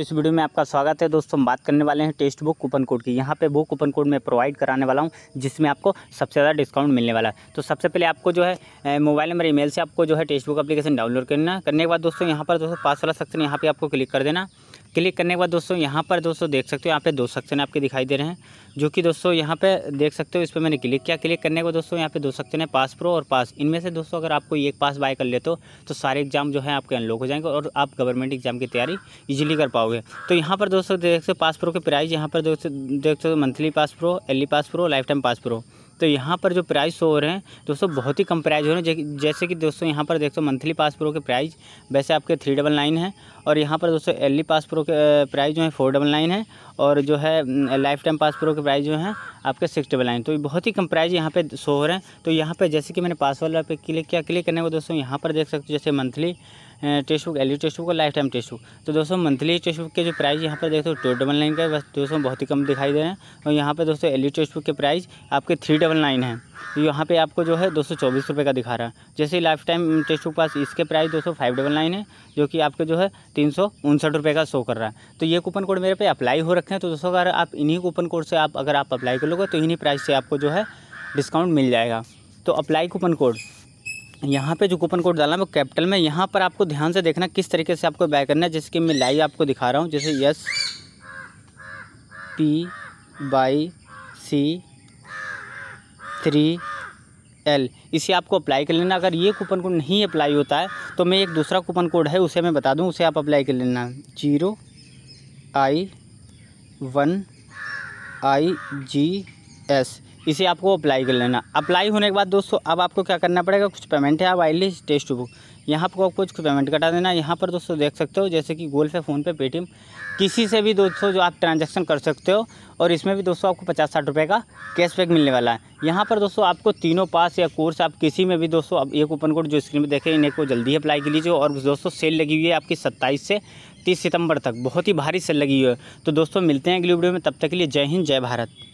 इस वीडियो में आपका स्वागत है दोस्तों हम बात करने वाले हैं टेस्ट बुक कूपन कोड की यहाँ पे वो कूपन कोड मैं प्रोवाइड कराने वाला हूँ जिसमें आपको सबसे ज़्यादा डिस्काउंट मिलने वाला है तो सबसे पहले आपको जो है मोबाइल नंबर ईमेल से आपको जो है टेस्ट बुक अपलीकेशन डाउनलोड करना करने के बाद दोस्तों यहाँ पर दोस्तों पास वाला सेक्शन यहाँ पर आपको क्लिक कर देना क्लिक करने के बाद दोस्तों यहाँ पर दोस्तों देख सकते हो यहाँ पे दो सेक्शन आपके दिखाई दे रहे हैं जो कि दोस्तों यहाँ पे देख सकते हो इस पर मैंने क्लिक किया क्लिक करने के बाद दोस्तों यहाँ पे दो सेक्शन है पास प्रो और पास इनमें से दोस्तों अगर आपको एक पास बाय कर लेते हो तो सारे एग्जाम जो है आपके अनलॉक हो जाएंगे और आप गवर्नमेंट एग्जाम की तैयारी ईजिली कर पाओगे तो यहाँ पर दोस्तों देख सकते हो पास प्रो के प्राइस यहाँ पर दोस्तों देख सकते हो monthly pass pro L pass pro life time pass pro तो यहाँ पर जो प्राइस हो रहे हैं दोस्तों बहुत ही कम प्राइस हो रहे हैं जैसे कि दोस्तों यहाँ पर देखो मंथली पास प्रो के प्राइस वैसे आपके थ्री डबल नाइन है और यहाँ पर दोस्तों एल पास प्रो के प्राइस जो है फोर डबल नाइन है और जो है लाइफ टाइम पास प्रो के प्राइस जो है आपके सिक्स डबल नाइन तो बहुत ही कम प्राइस यहाँ पे शो हो रहे हैं तो यहाँ पर जैसे कि मैंने पास वाला पे क्लिक किया क्लिक करने को दोस्तों यहाँ पर देख सकते हो जैसे monthly test book L e test book और लाइफ टाइम टेस्ट बुक तो दोस्तों मंथली टेस्ट बुक के जो प्राइस यहाँ पर देखो टू डबल नाइन का बस दोस्तों बहुत ही कम दिखाई दे रहे हैं और यहाँ पर दोस्तों एल e टेस्ट बुक के प्राइस आपके थ्री डबल नाइन है यहाँ पे आपको जो है दो सौ चौबीस रुपये का दिखा रहा है जैसे life time test book pass इसके प्राइस दो सौ फाइव डबल नाइन है जो कि आपके जो है तीन सौ उनसठ रुपये का शो कर रहा है तो ये कूपन कोड मेरे पे अप्लाई हो रखे हैं तो दोस्तों अगर आप इन्हीं कूपन कोड से आप अगर आप अप्लाई कर लोगे तो इन्हीं प्राइस से आपको जो है डिस्काउंट मिल जाएगा तो अप्लाई कूपन कोड यहाँ पे जो कूपन कोड डालना है वो कैपिटल में यहाँ पर आपको ध्यान से देखना किस तरीके से आपको बाय करना है जैसे कि मैं लाइव आपको दिखा रहा हूँ जैसे S P Y C three L इसे आपको अप्लाई कर लेना अगर ये कूपन कोड नहीं अप्लाई होता है तो मैं एक दूसरा कूपन कोड है उसे मैं बता दूँ उसे आप अप्लाई कर लेना zero I one I G S इसे आपको अप्लाई कर लेना अप्लाई होने के बाद दोस्तों अब आपको क्या करना पड़ेगा कुछ पेमेंट है आप लिस्ट टेस्ट बुक यहाँ पर कुछ पेमेंट कटा देना यहाँ पर दोस्तों देख सकते हो जैसे कि गूगल पे फ़ोनपे पेटीएम किसी से भी दोस्तों जो आप ट्रांजैक्शन कर सकते हो और इसमें भी दोस्तों आपको पचास साठ रुपये का कैशबैक मिलने वाला है यहाँ पर दोस्तों आपको तीनों पास या कोर्स आप किसी में भी दोस्तों अब ये कूपन कोड जो स्क्रीन पर देखें इन्हें को जल्दी अप्लाई कर लीजिए और दोस्तों सेल लगी हुई है आपकी सत्ताईस से तीस सितंबर तक बहुत ही भारी सेल लगी हुई है तो दोस्तों मिलते हैं अगली वीडियो में तब तक के लिए जय हिंद जय भारत